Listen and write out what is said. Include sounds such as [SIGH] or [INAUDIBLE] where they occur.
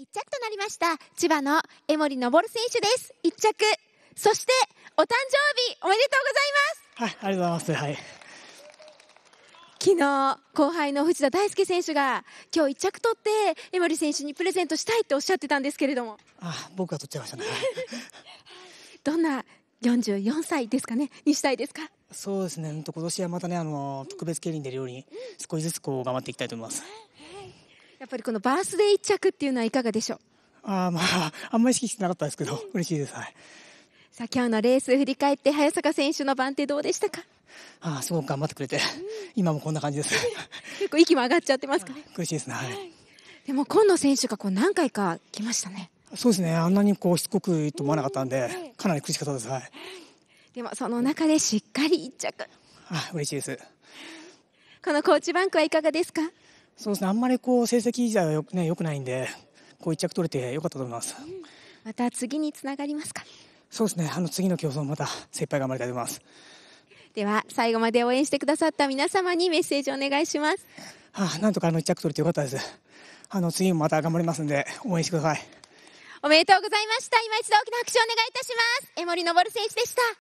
一着となりました千葉の江守昇選手です一着そしてお誕生日おめでとうございますはいありがとうございますはい昨日後輩の藤田大輔選手が今日一着取って江守選手にプレゼントしたいっておっしゃってたんですけれどもあ僕が取っちゃいましたね [LAUGHS] どんな44歳ですかねにしたいですかそうですね今年はまたねあの特別競輪で料理少しずつこう頑張っていきたいと思います、やっぱりこのバースデー一着っていうのはいかがでしょうあまあ、あんまり意識してなかったですけど、嬉しいです。はい、さあ、今日のレース振り返って、早坂選手の番手どうでしたかあすごく頑張ってくれて、今もこんな感じです。結構息も上がっちゃってますかね。苦しいですね。はい、でも、今野選手がこう何回か来ましたね。そうですね。あんなにこうしつこくと思わなかったんで、かなり苦しかったです。はい、でも、その中でしっかり一着。あ、嬉しいです。このコーチバンクはいかがですか。そうですね、あんまりこう成績自体はよ,、ね、よくないんで、こう一着取れてよかったと思います。うん、また次につながりますかそうですね、あの次の競争、また精一杯頑張りたいと思います。では、最後まで応援してくださった皆様にメッセージをお願いします。はあ、なんとかあの一着取れてよかったです。あの次もまた頑張りますんで、応援してください。おめでとうございました。今一度大きな拍手をお願いいたします。江森昇選手でした。